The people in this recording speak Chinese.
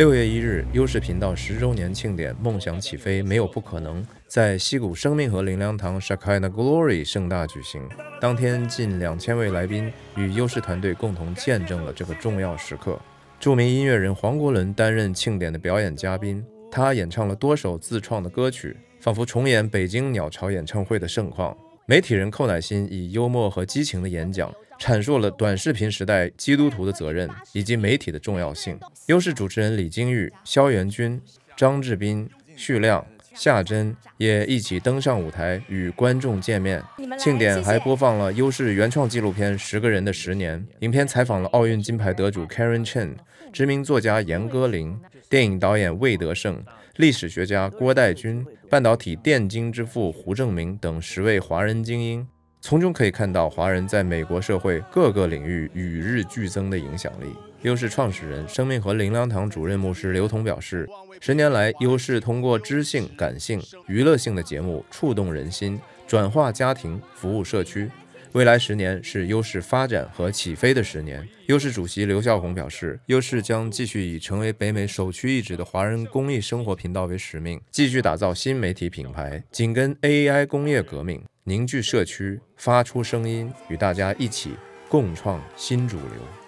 六月一日，优视频道十周年庆典“梦想起飞，没有不可能”在溪谷生命和灵粮堂 Shakira Glory 盛大举行。当天，近两千位来宾与优视团队共同见证了这个重要时刻。著名音乐人黄国伦担任庆典的表演嘉宾，他演唱了多首自创的歌曲，仿佛重演北京鸟巢演唱会的盛况。媒体人寇乃馨以幽默和激情的演讲，阐述了短视频时代基督徒的责任以及媒体的重要性。央视主持人李金玉、肖元军、张志斌、徐亮、夏真也一起登上舞台与观众见面。庆典还播放了优视原创纪录片《十个人的十年》，影片采访了奥运金牌得主 Karen Chen、知名作家严歌苓、电影导演魏德胜、历史学家郭岱君、半导体电竞之父胡正明等十位华人精英。从中可以看到华人在美国社会各个领域与日俱增的影响力。优势创始人、生命和灵粮堂主任牧师刘彤表示，十年来，优势通过知性、感性、娱乐性的节目触动人心，转化家庭，服务社区。未来十年是优势发展和起飞的十年。优势主席刘孝宏表示，优势将继续以成为北美首屈一指的华人公益生活频道为使命，继续打造新媒体品牌，紧跟 AI 工业革命。凝聚社区，发出声音，与大家一起共创新主流。